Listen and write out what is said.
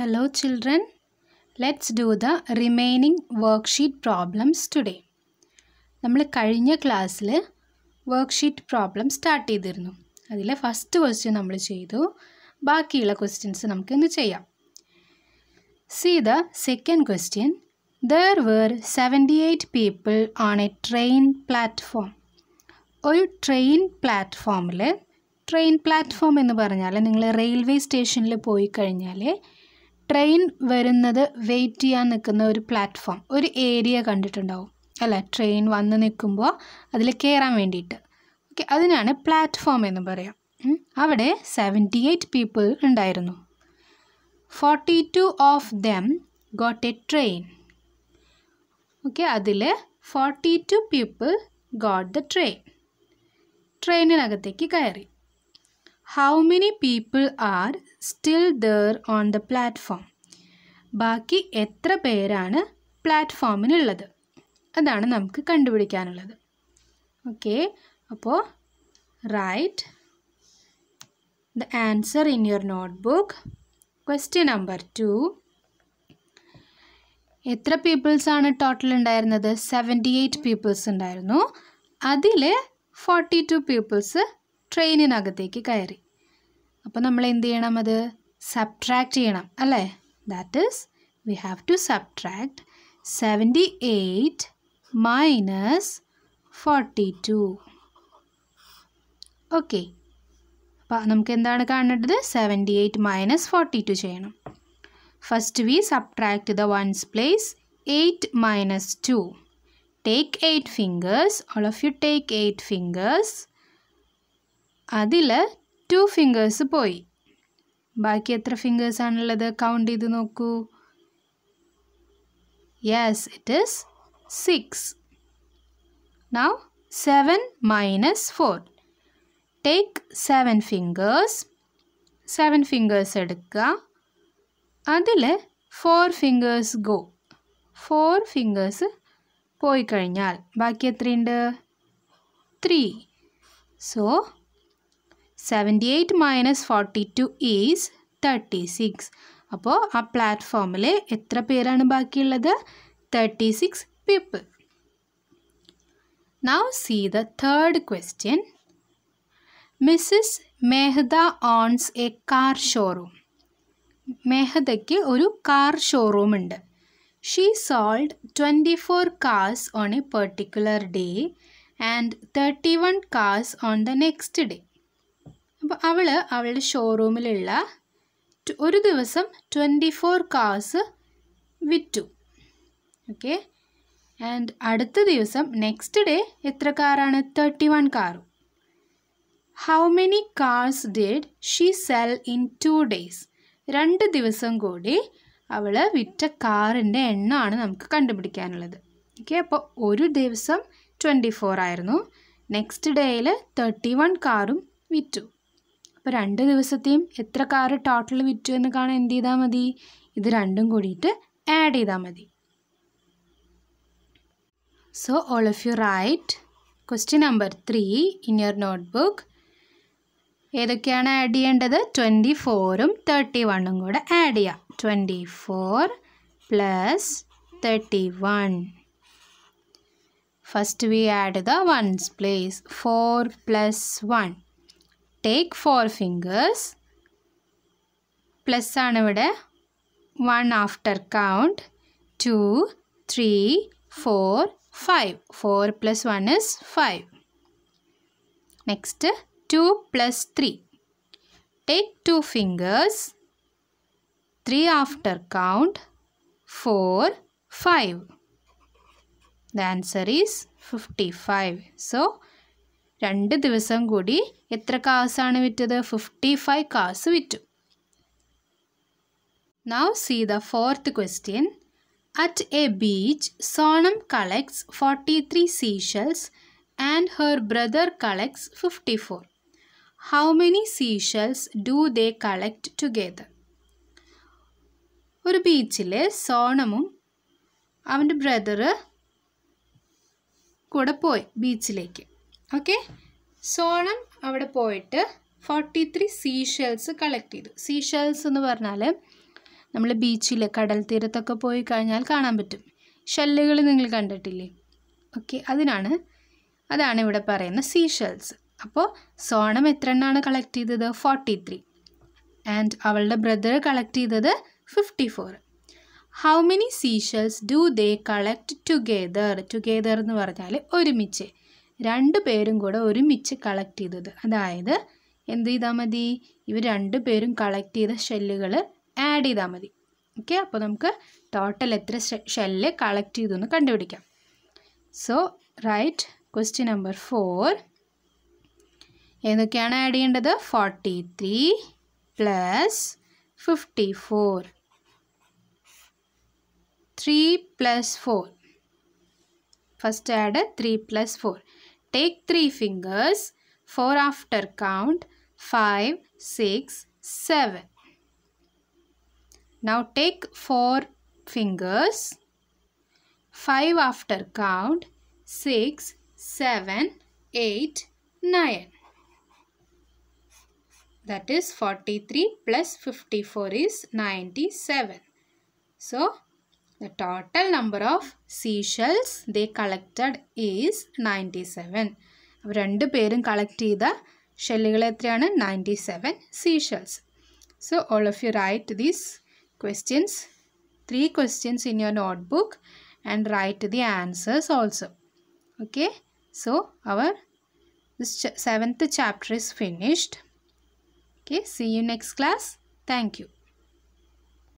Hello children let's do the remaining worksheet problems today നമ്മൾ കഴിഞ്ഞ ക്ലാസ്സിൽ വർക്ക്ഷീറ്റ് പ്രോബ്ലം സ്റ്റാർട്ട് ചെയ്തിരുന്നു അതിലെ ഫസ്റ്റ് ക്വസ്റ്റ്യൻ നമ്മൾ ചെയ്തു ബാക്കിയുള്ള ക്വസ്റ്റ്യൻസ് നമുക്ക് ഇന്ന് ചെയ്യാം see the second question there were seventy eight people on a train platform ഒരു ട്രെയിൻ പ്ലാറ്റ്ഫോമിൽ ട്രെയിൻ പ്ലാറ്റ്ഫോം എന്ന് പറഞ്ഞാൽ നിങ്ങൾ റെയിൽവേ സ്റ്റേഷനിൽ പോയി കഴിഞ്ഞാൽ ട്രെയിൻ വരുന്നത് വെയിറ്റ് ചെയ്യാൻ നിൽക്കുന്ന ഒരു പ്ലാറ്റ്ഫോം ഒരു ഏരിയ കണ്ടിട്ടുണ്ടാവും അല്ല ട്രെയിൻ വന്ന് നിൽക്കുമ്പോൾ അതിൽ കയറാൻ വേണ്ടിയിട്ട് ഓക്കെ അതിനാണ് പ്ലാറ്റ്ഫോം എന്ന് പറയാം അവിടെ സെവൻറ്റി എയ്റ്റ് പീപ്പിൾ ഉണ്ടായിരുന്നു forty two of them got a train okay അതിൽ forty two people got the train ട്രെയിനിനകത്തേക്ക് കയറി how many people are still there on the platform ബാക്കി എത്ര പേരാണ് പ്ലാറ്റ്ഫോമിനുള്ളത് അതാണ് നമുക്ക് കണ്ടുപിടിക്കാനുള്ളത് ഓക്കെ അപ്പോൾ write the answer in your note book question number two എത്ര പീപ്പിൾസ് ആണ് ടോട്ടൽ ഉണ്ടായിരുന്നത് സെവൻറ്റി എയ്റ്റ് പീപ്പിൾസ് ഉണ്ടായിരുന്നു അതിൽ ഫോർട്ടി ടു പീപ്പിൾസ് ട്രെയിനിനകത്തേക്ക് കയറി അപ്പോൾ നമ്മൾ എന്ത് ചെയ്യണം അത് സബ്ട്രാക്റ്റ് ചെയ്യണം അല്ലേ that is we have to subtract seventy eight minus forty two okay അപ്പോൾ നമുക്ക് എന്താണ് കാണേണ്ടത് seventy eight minus forty two ചെയ്യണം first we subtract the ones place eight minus two take eight fingers all of you take eight fingers അതിൽ two fingers പോയി ബാക്കി എത്ര fingers ആണുള്ളത് കൗണ്ട് ചെയ്ത് നോക്കൂ yes it is six now seven minus four take seven fingers seven fingers എടുക്കുക അതിൽ four fingers go four fingers പോയി കഴിഞ്ഞാൽ ബാക്കി എത്രയുണ്ട് three so 78 minus 42 is 36. Apo, a platform le, etra peran 36 people. Now see the third question. Mrs. Mehda owns a car showroom. Mehda ke oru car showroom inda. She sold 24 cars on a particular day and 31 cars on the next day. അപ്പോൾ അവൾ അവളുടെ ഷോറൂമിലുള്ള ഒരു ദിവസം twenty four കാസ് വിറ്റു okay and അടുത്ത ദിവസം next day എത്ര കാറാണ് തേർട്ടി വൺ കാറും how many cars did she sell in two days രണ്ട് ദിവസം കൂടി അവൾ വിറ്റ കാറിൻ്റെ എണ്ണമാണ് നമുക്ക് കണ്ടുപിടിക്കാനുള്ളത് ഓക്കെ അപ്പോൾ ഒരു ദിവസം ട്വൻറ്റി ഫോർ ആയിരുന്നു നെക്സ്റ്റ് ഡേയിൽ തേർട്ടി വൺ കാറും വിറ്റു അപ്പോൾ രണ്ട് ദിവസത്തെയും എത്ര കാർ ടോട്ടൽ വിറ്റു എന്ന് കാണാൻ എന്ത് ചെയ്താൽ മതി ഇത് രണ്ടും കൂടിയിട്ട് ആഡ് ചെയ്താൽ മതി so all of you write question number three in your notebook ഏതൊക്കെയാണ് ആഡ് ചെയ്യേണ്ടത് ട്വൻറ്റി ഫോറും തേർട്ടി വണ്ണും കൂടെ ആഡ് ചെയ്യാം twenty four plus thirty one first we add the ones place four plus one take 4 fingers plus ஆனவிட 1 after count 2, 3, 4, 5. 4 plus 1 is 5. Next 2 plus 3. Take 2 fingers 3 after count 4, 5. The answer is 55. So, രണ്ട് ദിവസം കൂടി എത്ര കാസാണ് വിറ്റത് fifty five cars വിറ്റു now see the fourth question at a beach Sonam collects forty three seashells and her brother collects fifty four how many seashells do they collect together ഒരു ബീച്ചിൽ സോണമും അവൻ്റെ brother കൂടെ പോയി ബീച്ചിലേക്ക് ഓക്കെ സോളം അവിടെ പോയിട്ട് ഫോർട്ടി ത്രീ സീഷെൽസ് കളക്ട് ചെയ്തു seashells എന്ന് പറഞ്ഞാൽ നമ്മൾ ബീച്ചിൽ കടൽ തീരത്തൊക്കെ പോയി കഴിഞ്ഞാൽ കാണാൻ പറ്റും ഷെല്ലുകൾ നിങ്ങൾ കണ്ടിട്ടില്ലേ ഓക്കെ അതിനാണ് അതാണ് ഇവിടെ പറയുന്ന സീഷെൽസ് അപ്പോൾ സോണം എത്ര എണ്ണമാണ് കളക്ട് ചെയ്തത് ഫോർട്ടി ത്രീ ആൻഡ് അവളുടെ ബ്രദർ കളക്ട് ചെയ്തത് fifty four how many seashells do they collect together together എന്ന് പറഞ്ഞാൽ ഒരുമിച്ച് രണ്ട് പേരും കൂടെ ഒരുമിച്ച് കളക്ട് ചെയ്തത് അതായത് എന്ത് ചെയ്താൽ മതി ഇവർ രണ്ട് പേരും കളക്ട് ചെയ്ത ഷെല്ലുകൾ ആഡ് ചെയ്താൽ മതി ഓക്കെ അപ്പോൾ നമുക്ക് ടോട്ടൽ എത്ര ഷെല്ല് കളക്ട് ചെയ്തു എന്ന് കണ്ടുപിടിക്കാം so write question number four ഏതൊക്കെയാണ് ആഡ് ചെയ്യേണ്ടത് forty three plus fifty four three plus four first add three plus four Take three fingers. Four after count. Five, six, seven. Now take four fingers. Five after count. Six, seven, eight, nine. That is 43 plus 54 is 97. So the total number of seashells they collected is 97. Rendu collect either shellagalatriana 97 seashells. So all of you write these questions, three questions in your notebook and write the answers also. Okay. So our seventh chapter is finished. Okay. See you next class. Thank you.